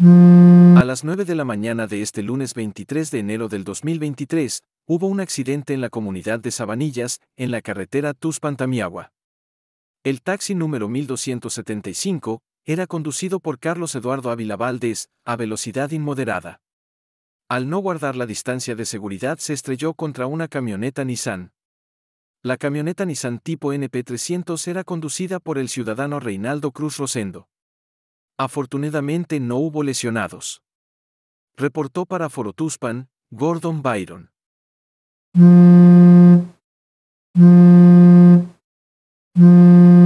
A las 9 de la mañana de este lunes 23 de enero del 2023, hubo un accidente en la comunidad de Sabanillas, en la carretera Tuspantamiagua. El taxi número 1275 era conducido por Carlos Eduardo Ávila Valdés, a velocidad inmoderada. Al no guardar la distancia de seguridad se estrelló contra una camioneta Nissan. La camioneta Nissan tipo NP300 era conducida por el ciudadano Reinaldo Cruz Rosendo. Afortunadamente no hubo lesionados. Reportó para Forotuspan, Gordon Byron. Mm. Mm. Mm.